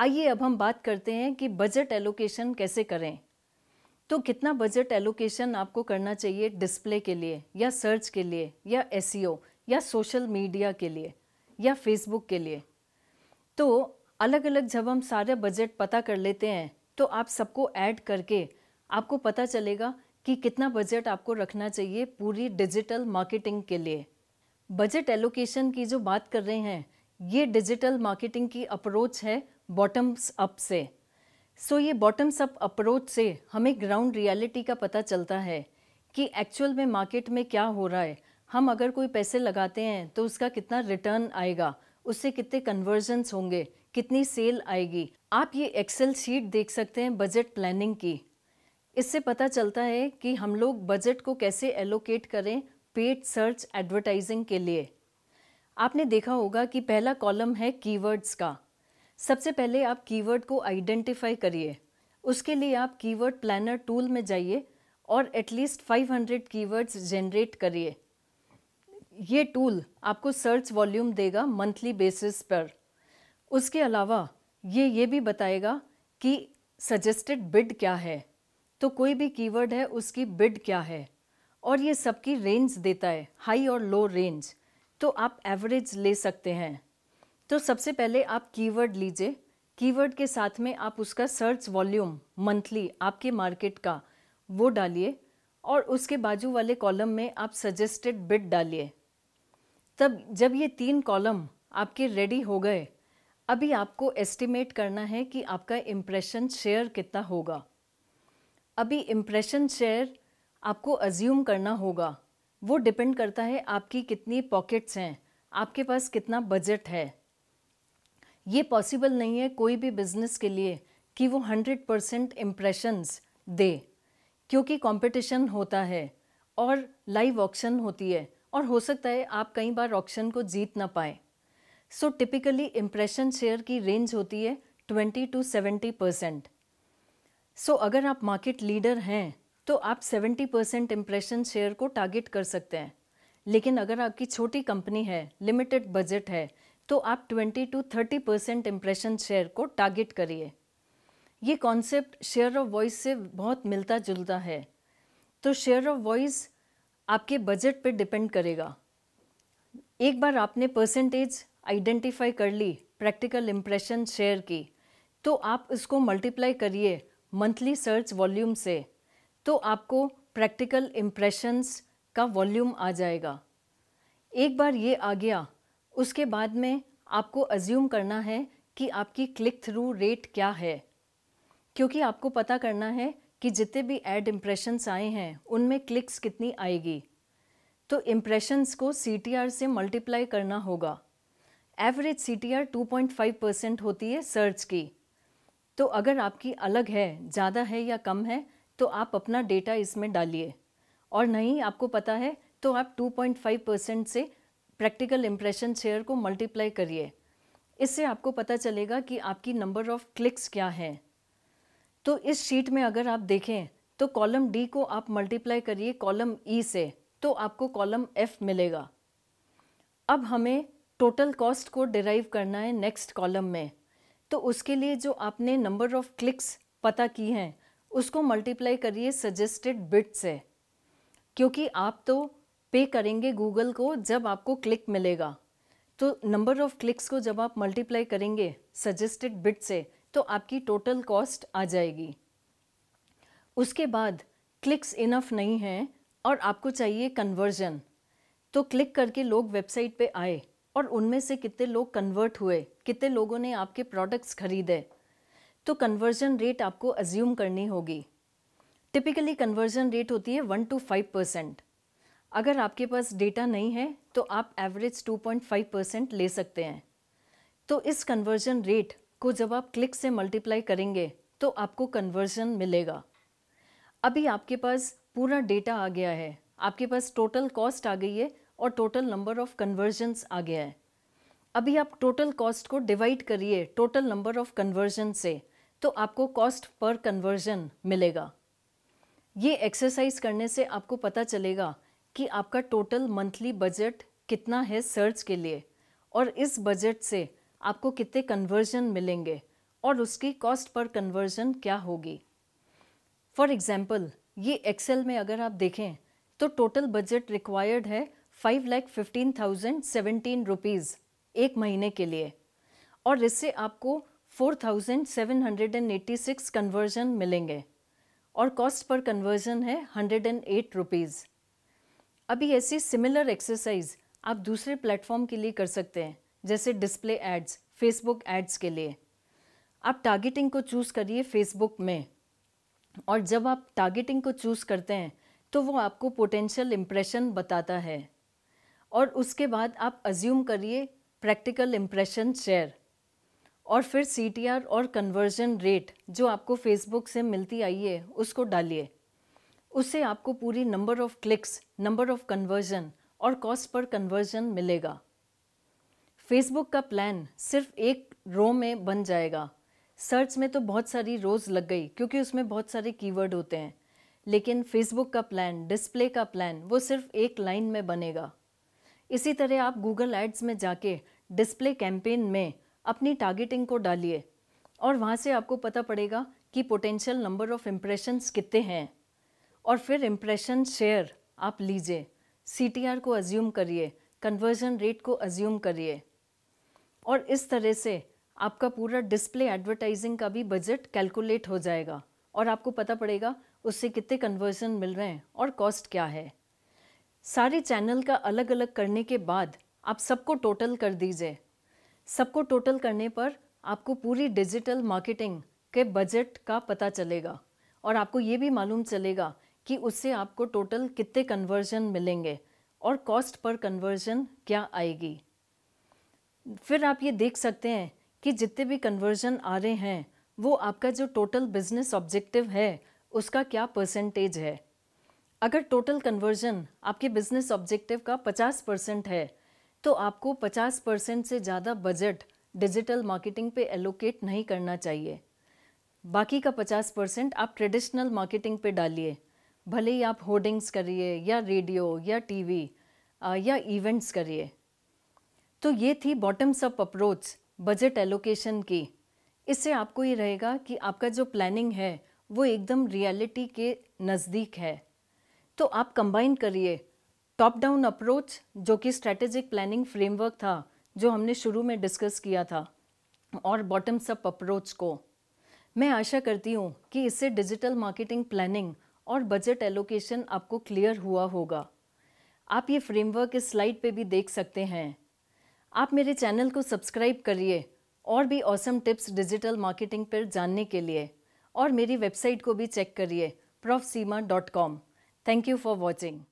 आइए अब हम बात करते हैं कि बजट एलोकेशन कैसे करें तो कितना बजट एलोकेशन आपको करना चाहिए डिस्प्ले के लिए या सर्च के लिए या एस e या सोशल मीडिया के लिए या फेसबुक के लिए तो अलग अलग जब हम सारे बजट पता कर लेते हैं तो आप सबको ऐड करके आपको पता चलेगा कि कितना बजट आपको रखना चाहिए पूरी डिजिटल मार्केटिंग के लिए बजट एलोकेशन की जो बात कर रहे हैं ये डिजिटल मार्केटिंग की अप्रोच है बॉटम्स अप से सो so, ये बॉटम्स अप अप्रोच से हमें ग्राउंड रियलिटी का पता चलता है कि एक्चुअल में मार्केट में क्या हो रहा है हम अगर कोई पैसे लगाते हैं तो उसका कितना रिटर्न आएगा उससे कितने कन्वर्जन्स होंगे कितनी सेल आएगी आप ये एक्सेल शीट देख सकते हैं बजट प्लानिंग की इससे पता चलता है कि हम लोग बजट को कैसे एलोकेट करें पेड सर्च एडवर्टाइजिंग के लिए आपने देखा होगा कि पहला कॉलम है कीवर्ड्स का सबसे पहले आप कीवर्ड को आइडेंटिफाई करिए उसके लिए आप कीवर्ड प्लानर टूल में जाइए और एटलीस्ट 500 कीवर्ड्स जनरेट करिए ये टूल आपको सर्च वॉल्यूम देगा मंथली बेसिस पर उसके अलावा ये ये भी बताएगा कि सजेस्टेड बिड क्या है तो कोई भी कीवर्ड है उसकी बिड क्या है और ये सबकी रेंज देता है हाई और लो रेंज तो आप एवरेज ले सकते हैं तो सबसे पहले आप कीवर्ड लीजिए कीवर्ड के साथ में आप उसका सर्च वॉल्यूम मंथली आपके मार्केट का वो डालिए और उसके बाजू वाले कॉलम में आप सजेस्टेड बिट डालिए तब जब ये तीन कॉलम आपके रेडी हो गए अभी आपको एस्टिमेट करना है कि आपका इम्प्रेशन शेयर कितना होगा अभी इम्प्रेशन शेयर आपको अज्यूम करना होगा वो डिपेंड करता है आपकी कितनी पॉकेट्स हैं आपके पास कितना बजट है ये पॉसिबल नहीं है कोई भी बिजनेस के लिए कि वो हंड्रेड परसेंट इम्प्रेशंस दे क्योंकि कंपटीशन होता है और लाइव ऑक्शन होती है और हो सकता है आप कई बार ऑक्शन को जीत ना पाए सो टिपिकली इम्प्रेशन शेयर की रेंज होती है twenty to seventy percent so अगर आप मार्केट लीडर हैं तो आप सेवेंटी परसेंट इम्प्रेशन शेयर को टारगेट कर सकते हैं लेकिन अगर आपकी छोटी कंपनी है लिमिटेड बजट है तो आप 20 टू 30 परसेंट इम्प्रेशन शेयर को टारगेट करिए ये कॉन्सेप्ट शेयर ऑफ वॉइस से बहुत मिलता जुलता है तो शेयर ऑफ वॉइस आपके बजट पे डिपेंड करेगा एक बार आपने परसेंटेज आइडेंटिफाई कर ली प्रैक्टिकल इम्प्रेशन शेयर की तो आप इसको मल्टीप्लाई करिए मंथली सर्च वॉल्यूम से तो आपको प्रैक्टिकल इम्प्रेशंस का वॉल्यूम आ जाएगा एक बार ये आ गया उसके बाद में आपको अज्यूम करना है कि आपकी क्लिक थ्रू रेट क्या है क्योंकि आपको पता करना है कि जितने भी एड इम्प्रेशंस आए हैं उनमें क्लिक्स कितनी आएगी तो इम्प्रेशंस को सी से मल्टीप्लाई करना होगा average C T five percent होती है सर्च की तो अगर आपकी अलग है ज़्यादा है या कम है तो आप अपना डेटा इसमें डालिए और नहीं आपको पता है तो आप 2.5 परसेंट से प्रैक्टिकल इम्प्रेशन शेयर को मल्टीप्लाई करिए इससे आपको पता चलेगा कि आपकी नंबर ऑफ क्लिक्स क्या है तो इस शीट में अगर आप देखें तो कॉलम डी को आप मल्टीप्लाई करिए कॉलम ई e से तो आपको कॉलम एफ मिलेगा अब हमें टोटल कॉस्ट को डिराइव करना है नेक्स्ट कॉलम में तो उसके लिए जो आपने नंबर ऑफ क्लिक्स पता की हैं उसको मल्टीप्लाई करिए सजेस्टेड बिट से क्योंकि आप तो पे करेंगे गूगल को जब आपको क्लिक मिलेगा तो नंबर ऑफ़ क्लिक्स को जब आप मल्टीप्लाई करेंगे सजेस्टेड बिट से तो आपकी टोटल कॉस्ट आ जाएगी उसके बाद क्लिक्स इनफ नहीं हैं और आपको चाहिए कन्वर्जन तो क्लिक करके लोग वेबसाइट पे आए और उनमें से कितने लोग कन्वर्ट हुए कितने लोगों ने आपके प्रोडक्ट्स खरीदे तो कन्वर्जन रेट आपको अज्यूम करनी होगी टिपिकली कन्वर्जन रेट होती है वन टू फाइव परसेंट अगर आपके पास डेटा नहीं है तो आप एवरेज 2.5 परसेंट ले सकते हैं तो इस कन्वर्जन रेट को जब आप क्लिक से मल्टीप्लाई करेंगे तो आपको कन्वर्जन मिलेगा अभी आपके पास पूरा डेटा आ गया है आपके पास टोटल कॉस्ट आ गई है और टोटल नंबर ऑफ़ कन्वर्जन्स आ गया है अभी आप टोटल कॉस्ट को डिवाइड करिए टोटल नंबर ऑफ़ कन्वर्जन से तो आपको कॉस्ट पर कन्वर्जन मिलेगा ये एक्सरसाइज करने से आपको पता चलेगा कि आपका टोटल मंथली बजट कितना है सर्च के लिए और इस बजट से आपको कितने कन्वर्जन मिलेंगे और उसकी कॉस्ट पर कन्वर्जन क्या होगी फॉर एग्ज़ाम्पल ये एक्सेल में अगर आप देखें तो टोटल बजट रिक्वायर्ड है five lakh fifteen thousand seventeen rupees एक महीने के लिए और इससे आपको four thousand seven hundred and eighty six conversion मिलेंगे और कॉस्ट पर कन्वर्जन है हंड्रेड एंड एट रुपीज़ अभी ऐसी सिमिलर एक्सरसाइज आप दूसरे प्लेटफॉर्म के लिए कर सकते हैं जैसे डिस्प्ले एड्स फेसबुक एड्स के लिए आप टारगेटिंग को चूज़ करिए फेसबुक में और जब आप टारगेटिंग को चूज़ करते हैं तो वो आपको पोटेंशियल इम्प्रेशन बताता है और उसके बाद आप अज्यूम करिए प्रैक्टिकल इम्प्रेशन शेयर और फिर सी और कन्वर्जन रेट जो आपको फेसबुक से मिलती आई है उसको डालिए उससे आपको पूरी number of clicks number of conversion और कॉस्ट पर कन्वर्जन मिलेगा फेसबुक का प्लान सिर्फ एक रो में बन जाएगा सर्च में तो बहुत सारी रोज़ लग गई क्योंकि उसमें बहुत सारे कीवर्ड होते हैं लेकिन फेसबुक का प्लान डिस्प्ले का प्लान वो सिर्फ एक लाइन में बनेगा इसी तरह आप गूगल एड्स में जाके डिस्प्ले कैंपेन में अपनी टारगेटिंग को डालिए और वहाँ से आपको पता पड़ेगा कि पोटेंशियल नंबर ऑफ़ इम्प्रेशंस कितने हैं और फिर इम्प्रेशन शेयर आप लीजिए सीटीआर को अज्यूम करिए कन्वर्जन रेट को अज्यूम करिए और इस तरह से आपका पूरा डिस्प्ले एडवर्टाइजिंग का भी बजट कैलकुलेट हो जाएगा और आपको पता पड़ेगा उससे कितने कन्वर्जन मिल रहे हैं और कॉस्ट क्या है सारे चैनल का अलग अलग करने के बाद आप सबको टोटल कर दीजिए सबको टोटल करने पर आपको पूरी डिजिटल मार्केटिंग के बजट का पता चलेगा और आपको ये भी मालूम चलेगा कि उससे आपको टोटल कितने कन्वर्जन मिलेंगे और कॉस्ट पर कन्वर्जन क्या आएगी फिर आप ये देख सकते हैं कि जितने भी कन्वर्जन आ रहे हैं वो आपका जो टोटल बिजनेस ऑब्जेक्टिव है उसका क्या परसेंटेज है अगर टोटल कन्वर्जन आपके बिजनेस ऑब्जेक्टिव का 50 परसेंट है तो आपको 50 परसेंट से ज़्यादा बजट डिजिटल मार्केटिंग पे एलोकेट नहीं करना चाहिए बाकी का 50 परसेंट आप ट्रेडिशनल मार्केटिंग पे डालिए भले ही आप होर्डिंग्स करिए या रेडियो या टीवी या इवेंट्स करिए तो ये थी bottoms up approach budget allocation की इससे आपको ये रहेगा कि आपका जो प्लानिंग है वो एकदम रियलिटी के नज़दीक है तो आप कंबाइन करिए टॉप डाउन अप्रोच जो कि स्ट्रेटेजिक प्लानिंग फ्रेमवर्क था जो हमने शुरू में डिस्कस किया था और बॉटम्स अप अप्रोच को मैं आशा करती हूँ कि इससे डिजिटल मार्केटिंग प्लानिंग और बजट एलोकेशन आपको क्लियर हुआ होगा आप ये फ्रेमवर्क इस स्लाइड पे भी देख सकते हैं आप मेरे चैनल को सब्सक्राइब करिए और भी औसम टिप्स डिजिटल मार्केटिंग पर जानने के लिए और मेरी वेबसाइट को भी चेक करिए com thank you for watching